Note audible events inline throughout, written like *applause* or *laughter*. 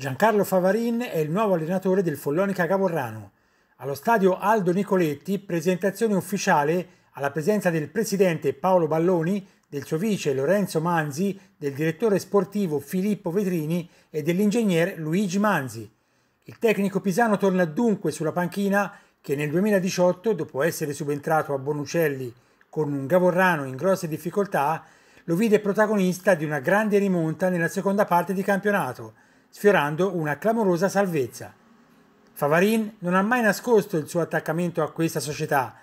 Giancarlo Favarin è il nuovo allenatore del Follonica Gavorrano. Allo stadio Aldo Nicoletti, presentazione ufficiale alla presenza del presidente Paolo Balloni, del suo vice Lorenzo Manzi, del direttore sportivo Filippo Vetrini e dell'ingegnere Luigi Manzi. Il tecnico pisano torna dunque sulla panchina che nel 2018, dopo essere subentrato a Bonucelli con un Gavorrano in grosse difficoltà, lo vide protagonista di una grande rimonta nella seconda parte di campionato sfiorando una clamorosa salvezza. Favarin non ha mai nascosto il suo attaccamento a questa società,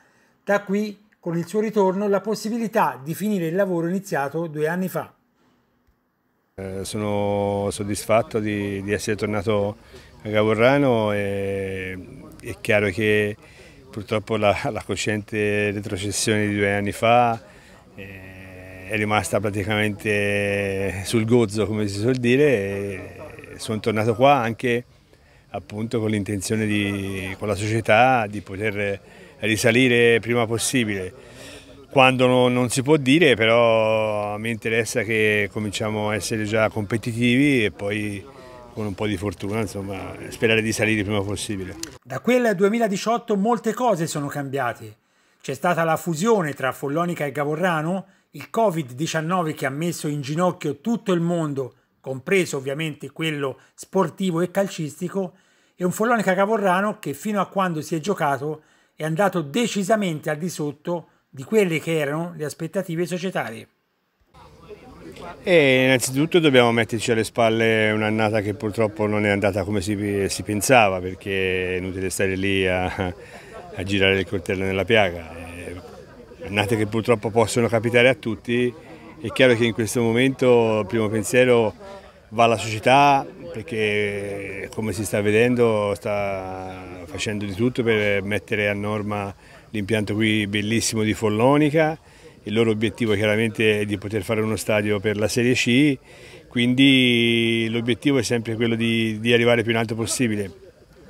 da qui con il suo ritorno la possibilità di finire il lavoro iniziato due anni fa. Eh, sono soddisfatto di, di, essere tornato a Gavorrano e è chiaro che purtroppo la, la cosciente retrocessione di due anni fa eh, è rimasta praticamente sul gozzo come si suol dire sono tornato qua anche appunto con l'intenzione di, con la società di poter risalire prima possibile. Quando no, non si può dire però mi interessa che cominciamo a essere già competitivi e poi con un po' di fortuna insomma sperare di salire prima possibile. Da quel 2018 molte cose sono cambiate. C'è stata la fusione tra Follonica e Gavorrano, il Covid-19 che ha messo in ginocchio tutto il mondo compreso ovviamente quello sportivo e calcistico, e un Follone Cacavorrano che fino a quando si è giocato è andato decisamente al di sotto di quelle che erano le aspettative societarie. E innanzitutto dobbiamo metterci alle spalle un'annata che purtroppo non è andata come si, si pensava perché è inutile stare lì a, a girare il coltello nella piaga. Eh, annate che purtroppo possono capitare a tutti. È chiaro che in questo momento il primo pensiero va alla società perché come si sta vedendo sta facendo di tutto per mettere a norma l'impianto qui bellissimo di Follonica, il loro obiettivo chiaramente è di poter fare uno stadio per la Serie C, quindi l'obiettivo è sempre quello di, di arrivare più in alto possibile.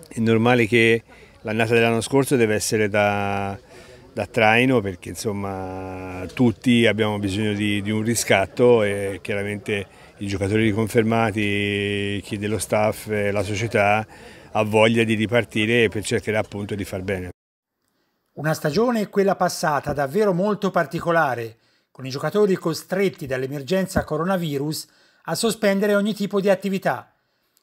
È normale che l'annata dell'anno scorso deve essere da, da traino perché insomma tutti abbiamo bisogno di, di un riscatto e chiaramente i giocatori riconfermati, chi dello staff, la società ha voglia di ripartire per cercare appunto di far bene. Una stagione, quella passata, davvero molto particolare, con i giocatori costretti dall'emergenza coronavirus a sospendere ogni tipo di attività.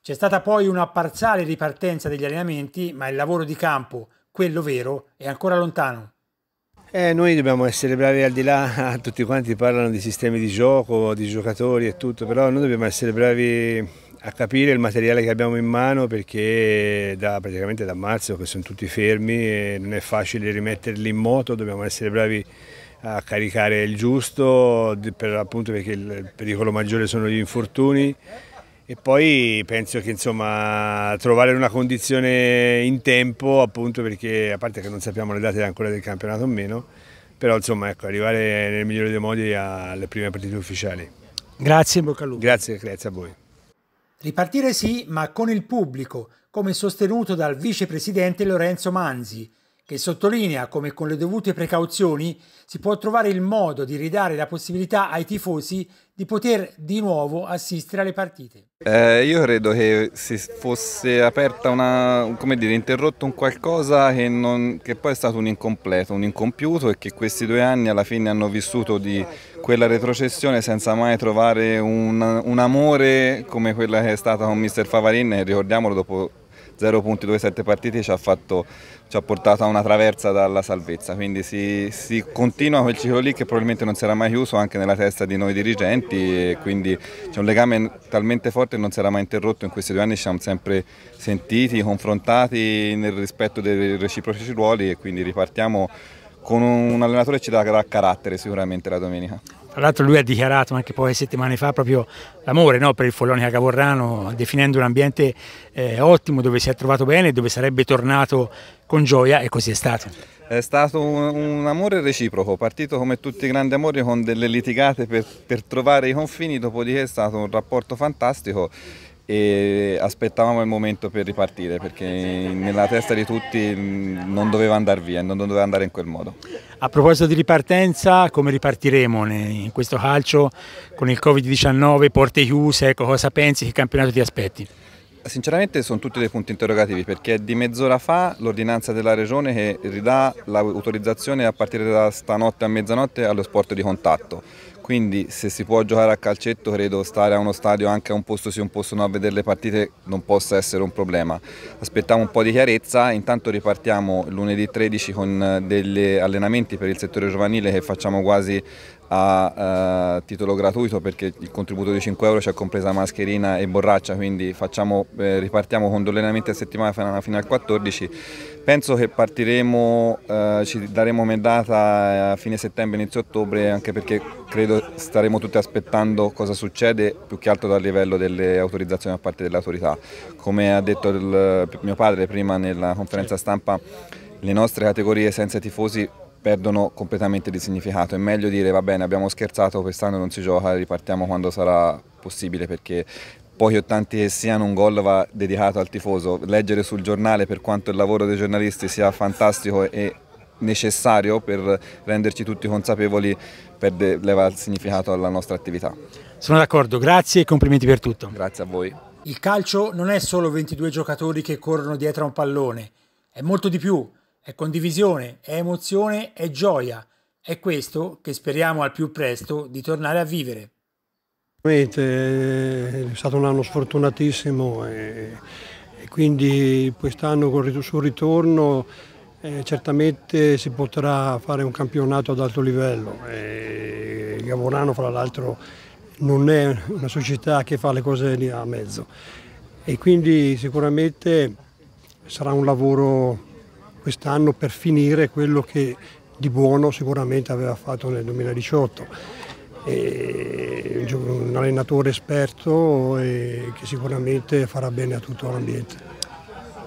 C'è stata poi una parziale ripartenza degli allenamenti, ma il lavoro di campo, quello vero, è ancora lontano. Eh, noi dobbiamo essere bravi al di là, *laughs* tutti quanti parlano di sistemi di gioco, di giocatori e tutto, però noi dobbiamo essere bravi a capire il materiale che abbiamo in mano perché da, praticamente da marzo che sono tutti fermi e non è facile rimetterli in moto, dobbiamo essere bravi a caricare il giusto per, appunto perché il pericolo maggiore sono gli infortuni e poi penso che insomma, trovare una condizione in tempo appunto perché a parte che non sappiamo le date ancora del campionato o meno però insomma ecco, arrivare nel migliore dei modi alle prime partite ufficiali grazie bocca al lupo grazie, grazie a voi ripartire sì ma con il pubblico come sostenuto dal vicepresidente Lorenzo Manzi che sottolinea come con le dovute precauzioni si può trovare il modo di ridare la possibilità ai tifosi di poter di nuovo assistere alle partite. Eh, io credo che si fosse aperta una, come dire, interrotto un qualcosa che, non, che poi è stato un incompleto, un incompiuto e che questi due anni alla fine hanno vissuto di quella retrocessione senza mai trovare un, un amore come quella che è stata con Mr. Favarin ricordiamolo dopo 0.27 partite ci ha, fatto, ci ha, portato a una traversa dalla salvezza, quindi si, si, continua quel ciclo lì che probabilmente non sarà mai chiuso anche nella testa di noi dirigenti e quindi c'è un legame talmente forte che non sarà mai interrotto, in questi due anni ci siamo sempre sentiti, confrontati nel rispetto dei reciproci ruoli e quindi ripartiamo con un allenatore che ci darà carattere sicuramente la domenica. Tra l'altro lui ha dichiarato anche poche settimane fa proprio l'amore no, per il Follonica Cavorrano, definendo un ambiente eh, ottimo dove si è trovato bene e dove sarebbe tornato con gioia e così è stato. È stato un, un amore reciproco, partito come tutti i grandi amori con delle litigate per, per trovare i confini, dopodiché è stato un rapporto fantastico e aspettavamo il momento per ripartire perché nella testa di tutti mm, non doveva andare via, non doveva andare in quel modo. A proposito di ripartenza, come ripartiremo in questo calcio con il Covid-19, porte chiuse, ecco, cosa pensi, che campionato ti aspetti? Sinceramente sono tutti dei punti interrogativi perché è di mezz'ora fa l'ordinanza della Regione che ridà l'autorizzazione a partire da stanotte a mezzanotte allo sport di contatto quindi se si può giocare a calcetto credo stare a uno stadio anche a un posto sì un posto no a vedere le partite non possa essere un problema aspettiamo un po' di chiarezza intanto ripartiamo lunedì 13 con eh, degli allenamenti per il settore giovanile che facciamo quasi a eh, titolo gratuito perché il contributo di 5 euro c'è compresa mascherina e borraccia, quindi facciamo, eh, ripartiamo condolenamente a settimana fino, fino al 14. Penso che partiremo, eh, ci daremo medata eh, a fine settembre, inizio ottobre, anche perché credo staremo tutti aspettando cosa succede, più che altro dal livello delle autorizzazioni da parte delle autorità. Come ha detto il, mio padre prima nella conferenza stampa, le nostre categorie senza tifosi perdono completamente di significato. È meglio dire va bene abbiamo scherzato, quest'anno non si gioca, ripartiamo quando sarà possibile perché pochi o tanti che siano un gol va dedicato al tifoso. Leggere sul giornale per quanto il lavoro dei giornalisti sia fantastico e necessario per renderci tutti consapevoli perde, leva il significato alla nostra attività. Sono d'accordo, grazie e complimenti per tutto. Grazie a voi. Il calcio non è solo 22 giocatori che corrono dietro a un pallone, è molto di più è condivisione, è emozione, è gioia. È questo che speriamo al più presto di tornare a vivere. Eh, è stato un anno sfortunatissimo e, e quindi quest'anno con il suo ritorno eh, certamente si potrà fare un campionato ad alto livello. E Gavorano fra l'altro non è una società che fa le cose a mezzo e quindi sicuramente sarà un lavoro quest'anno per finire quello che di buono sicuramente aveva fatto nel 2018. E un allenatore esperto che sicuramente farà bene a tutto l'ambiente.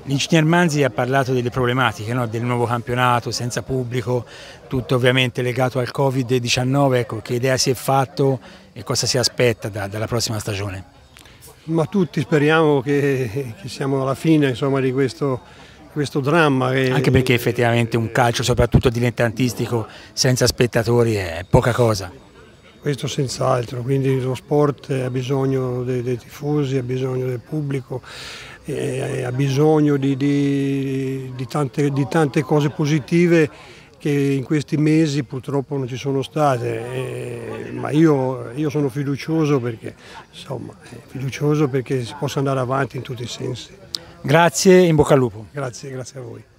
L'ingegner Manzi ha parlato delle problematiche no? del nuovo campionato senza pubblico, tutto ovviamente legato al Covid-19, ecco, che idea si è fatto e cosa si aspetta da, dalla prossima stagione? Ma tutti speriamo che, che siamo alla fine insomma, di questo questo dramma. Che... Anche perché effettivamente un calcio, soprattutto dilettantistico, senza spettatori è poca cosa. Questo senz'altro, quindi lo sport ha bisogno dei, dei, tifosi, ha bisogno del pubblico, eh, ha bisogno di, di, di, tante, di tante cose positive che in questi mesi purtroppo non ci sono state, eh, ma io, io, sono fiducioso perché, insomma, eh, fiducioso perché si possa andare avanti in tutti i sensi. Grazie, in bocca al lupo. Grazie, grazie a voi.